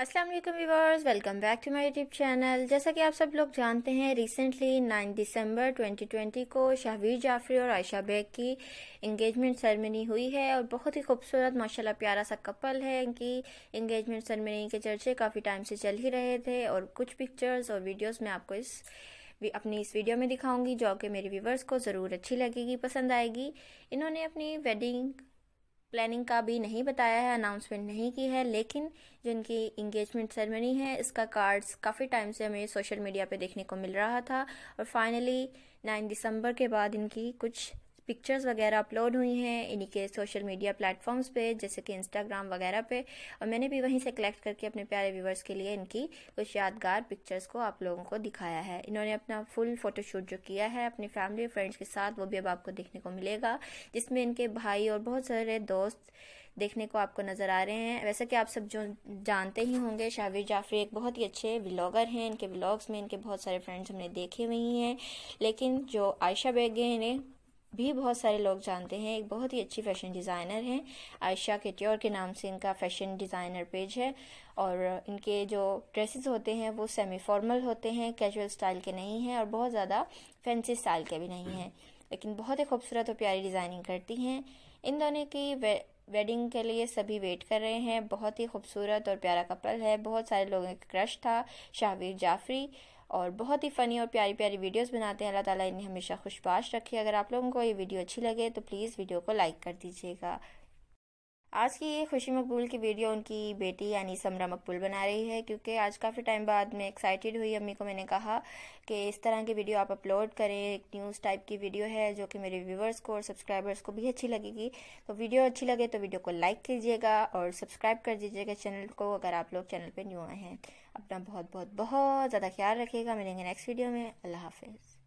Aslam viewers welcome back to my YouTube channel जैसा कि आप सब लोग जानते हैं रिसेंटली 9 दिसंबर 2020 को शाहवीर जाफरी और आयशा बेग की इंगेजमेंट सेरेमनी हुई है और बहुत ही खूबसूरत माशाल्लाह प्यारा सा कपल है इनकी इंगेजमेंट सेरेमनी के चर्चे काफ़ी टाइम से चल ही रहे थे और कुछ पिक्चर्स और वीडियोज़ में आपको इस अपनी इस वीडियो में दिखाऊंगी जो कि मेरे व्यूवर्स को ज़रूर अच्छी लगेगी पसंद आएगी इन्होंने अपनी वेडिंग प्लानिंग का भी नहीं बताया है अनाउंसमेंट नहीं की है लेकिन जो इनकी इंगेजमेंट सेरेमनी है इसका कार्ड्स काफ़ी टाइम से हमें सोशल मीडिया पे देखने को मिल रहा था और फाइनली 9 दिसंबर के बाद इनकी कुछ पिक्चर्स वगैरह अपलोड हुई हैं इन्हीं के सोशल मीडिया प्लेटफॉर्म्स पे जैसे कि इंस्टाग्राम वगैरह पे और मैंने भी वहीं से कलेक्ट करके अपने प्यारे व्यूवर्स के लिए इनकी कुछ यादगार पिक्चर्स को आप लोगों को दिखाया है इन्होंने अपना फुल फोटोशूट जो किया है अपनी फैमिली और फ्रेंड्स के साथ वो भी अब आपको देखने को मिलेगा जिसमें इनके भाई और बहुत सारे दोस्त देखने को आपको नज़र आ रहे हैं वैसे कि आप सब जो जानते ही होंगे शाविर जाफरी एक बहुत ही अच्छे व्लॉगर हैं इनके व्लॉग्स में इनके बहुत सारे फ्रेंड्स हमने देखे हुए हैं लेकिन जो आयशा बेगे हैं इन्हें भी बहुत सारे लोग जानते हैं एक बहुत ही अच्छी फैशन डिज़ाइनर हैं आयशा केट्योर के नाम से इनका फैशन डिज़ाइनर पेज है और इनके जो ड्रेसेस होते हैं वो सेमी फॉर्मल होते हैं कैजुअल स्टाइल के नहीं हैं और बहुत ज़्यादा फैंसी स्टाइल के भी नहीं हैं लेकिन बहुत ही खूबसूरत और प्यारी डिज़ाइनिंग करती हैं इन दोनों की वे, वेडिंग के लिए सभी वेट कर रहे हैं बहुत ही खूबसूरत और प्यारा कपल है बहुत सारे लोगों का क्रश था शाहवीर जाफरी और बहुत ही फ़नी और प्यारी प्यारी वीडियोस बनाते हैं अल्लाह ताला इन्हें हमेशा खुशबाश रखे अगर आप लोगों को ये वीडियो अच्छी लगे तो प्लीज़ वीडियो को लाइक कर दीजिएगा आज की ये खुशी मकबूल की वीडियो उनकी बेटी यानी समरा मकबूल बना रही है क्योंकि आज काफ़ी टाइम बाद मैं एक्साइटेड हुई अम्मी को मैंने कहा कि इस तरह की वीडियो आप अपलोड करें एक न्यूज़ टाइप की वीडियो है जो कि मेरे व्यूवर्स को और सब्सक्राइबर्स को भी अच्छी लगेगी तो वीडियो अच्छी लगे तो वीडियो को लाइक कीजिएगा और सब्सक्राइब कर दीजिएगा चैनल को अगर आप लोग चैनल पर न्यू आए हैं अपना बहुत बहुत बहुत ज़्यादा ख्याल रखिएगा मिलेंगे नेक्स्ट वीडियो में अल्लाह हाफिज़